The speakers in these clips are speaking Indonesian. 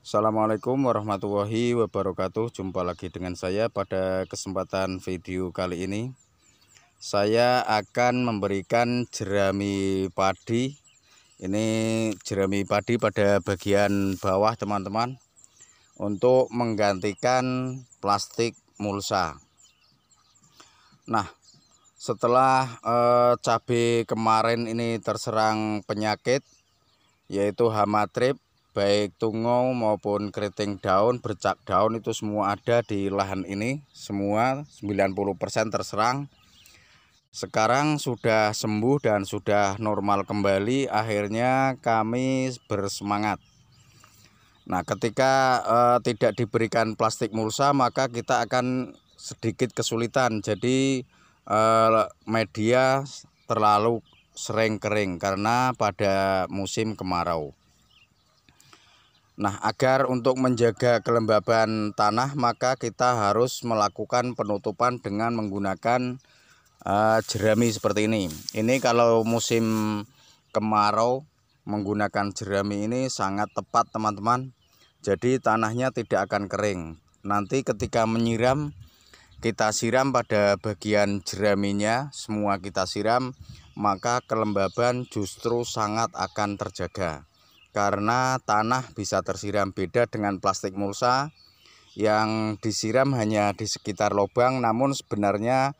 Assalamualaikum warahmatullahi wabarakatuh Jumpa lagi dengan saya pada kesempatan video kali ini Saya akan memberikan jerami padi Ini jerami padi pada bagian bawah teman-teman Untuk menggantikan plastik mulsa Nah setelah eh, cabai kemarin ini terserang penyakit Yaitu hama trip baik tungau maupun keriting daun, bercak daun itu semua ada di lahan ini, semua 90% terserang. Sekarang sudah sembuh dan sudah normal kembali, akhirnya kami bersemangat. Nah, ketika eh, tidak diberikan plastik mulsa, maka kita akan sedikit kesulitan. Jadi eh, media terlalu sering kering karena pada musim kemarau. Nah, agar untuk menjaga kelembaban tanah, maka kita harus melakukan penutupan dengan menggunakan uh, jerami seperti ini. Ini kalau musim kemarau menggunakan jerami ini sangat tepat, teman-teman. Jadi tanahnya tidak akan kering. Nanti ketika menyiram kita siram pada bagian jeraminya, semua kita siram, maka kelembaban justru sangat akan terjaga karena tanah bisa tersiram beda dengan plastik mulsa yang disiram hanya di sekitar lubang namun sebenarnya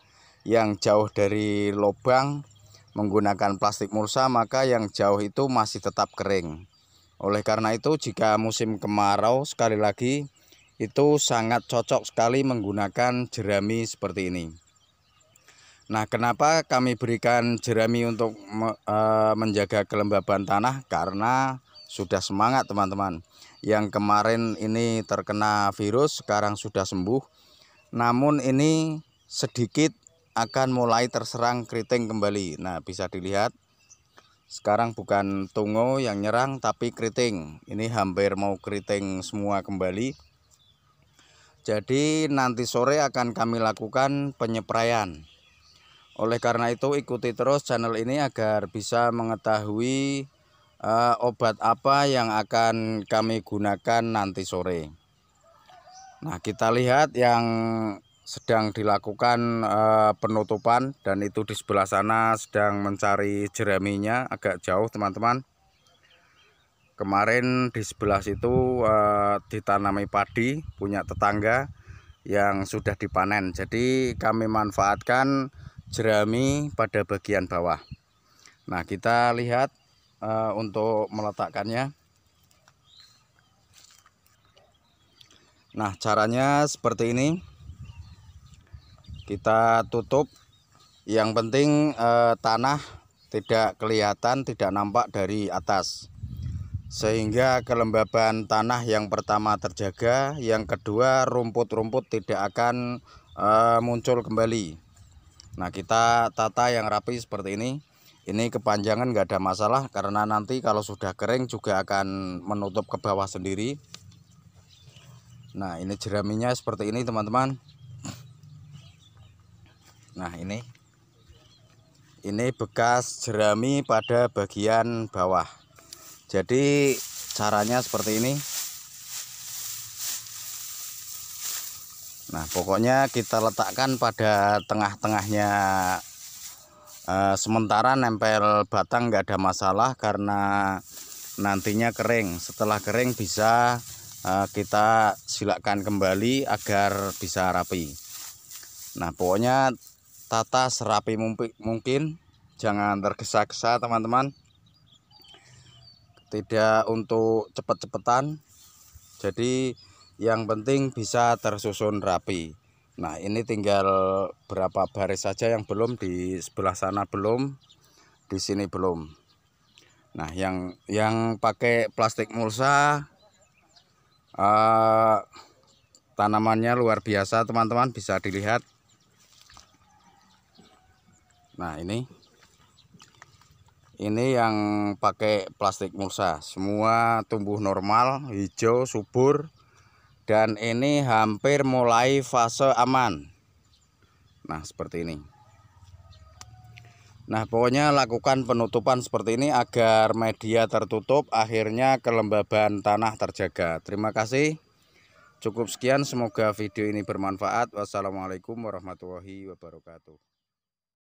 yang jauh dari lubang menggunakan plastik mulsa maka yang jauh itu masih tetap kering oleh karena itu jika musim kemarau sekali lagi itu sangat cocok sekali menggunakan jerami seperti ini Nah, kenapa kami berikan jerami untuk eh, menjaga kelembaban tanah? Karena sudah semangat teman-teman yang kemarin ini terkena virus sekarang sudah sembuh namun ini sedikit akan mulai terserang keriting kembali nah bisa dilihat sekarang bukan tungo yang nyerang tapi keriting ini hampir mau keriting semua kembali jadi nanti sore akan kami lakukan penyepraian oleh karena itu ikuti terus channel ini agar bisa mengetahui uh, obat apa yang akan kami gunakan nanti sore. Nah, kita lihat yang sedang dilakukan uh, penutupan dan itu di sebelah sana sedang mencari jeraminya agak jauh teman-teman. Kemarin di sebelah situ uh, ditanami padi punya tetangga yang sudah dipanen. Jadi kami manfaatkan jerami pada bagian bawah. Nah, kita lihat uh, untuk meletakkannya nah caranya seperti ini kita tutup yang penting uh, tanah tidak kelihatan tidak nampak dari atas sehingga kelembaban tanah yang pertama terjaga yang kedua rumput-rumput tidak akan eh, muncul kembali nah kita tata yang rapi seperti ini ini kepanjangan nggak ada masalah karena nanti kalau sudah kering juga akan menutup ke bawah sendiri nah ini jeraminya seperti ini teman-teman nah ini ini bekas jerami pada bagian bawah jadi caranya seperti ini nah pokoknya kita letakkan pada tengah-tengahnya Eh, sementara nempel batang nggak ada masalah karena nantinya kering. Setelah kering bisa eh, kita silakan kembali agar bisa rapi. Nah, pokoknya tata serapi mungkin. Jangan tergesa-gesa, teman-teman. Tidak untuk cepet-cepetan. Jadi yang penting bisa tersusun rapi. Nah ini tinggal berapa baris saja yang belum di sebelah sana belum, di sini belum. Nah yang yang pakai plastik mulsa uh, tanamannya luar biasa teman-teman bisa dilihat. Nah ini ini yang pakai plastik mulsa semua tumbuh normal hijau subur dan ini hampir mulai fase aman nah seperti ini nah pokoknya lakukan penutupan seperti ini agar media tertutup akhirnya kelembaban tanah terjaga terima kasih cukup sekian semoga video ini bermanfaat wassalamualaikum warahmatullahi wabarakatuh